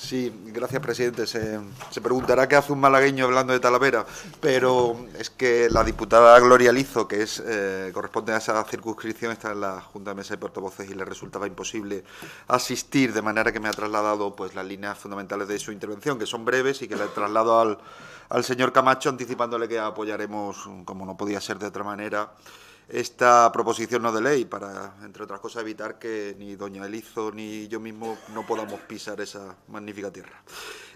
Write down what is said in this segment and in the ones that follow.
Sí, gracias, presidente. Se, preguntará qué hace un malagueño hablando de Talavera, pero es que la diputada Gloria Lizo, que es eh, corresponde a esa circunscripción, está en la Junta de Mesa de Portavoces y le resultaba imposible asistir, de manera que me ha trasladado pues las líneas fundamentales de su intervención, que son breves y que le he al, al señor Camacho, anticipándole que apoyaremos, como no podía ser de otra manera, esta proposición no de ley para, entre otras cosas, evitar que ni doña Elizo ni yo mismo no podamos pisar esa magnífica tierra.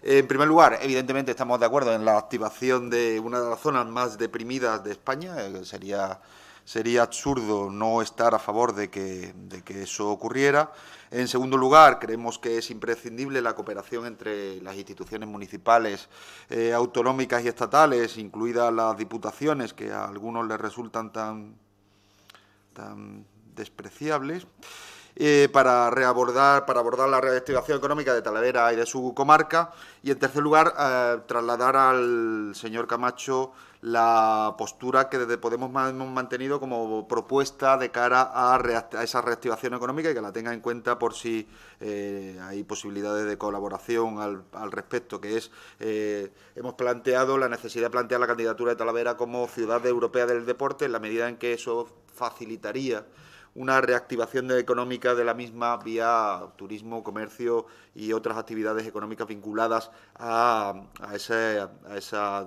En primer lugar, evidentemente estamos de acuerdo en la activación de una de las zonas más deprimidas de España. Eh, sería, sería absurdo no estar a favor de que, de que eso ocurriera. En segundo lugar, creemos que es imprescindible la cooperación entre las instituciones municipales, eh, autonómicas y estatales, incluidas las diputaciones, que a algunos les resultan tan tan despreciables, eh, para reabordar, para abordar la reactivación económica de Talavera y de su comarca. Y en tercer lugar, eh, trasladar al señor Camacho la postura que desde Podemos hemos mantenido como propuesta de cara a, esa reactivación económica y que la tenga en cuenta por si eh, hay posibilidades de colaboración al, respecto, que es, hemos planteado la necesidad de plantear la candidatura de Talavera como ciudad europea del deporte en la medida en que eso facilitaría una reactivación económica de la misma vía turismo, comercio y otras actividades económicas vinculadas a, em, esa...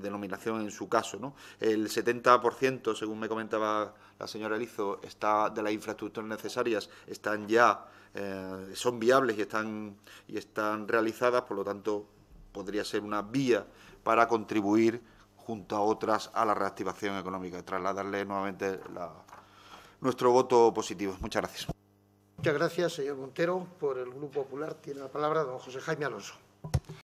denominación en su caso. El 70%, según me comentaba la señora Lizo, está de las infraestructuras necesarias están ya, eh, son viables y están, y están realizadas, por lo tanto, podría ser una vía para contribuir junto a otras, a la reactivación económica. trasladarle nuevamente nuestro voto positivo. Muchas gracias. Muchas gracias, señor Montero. Por el Grupo Popular tiene la palabra don José Jaime Alonso.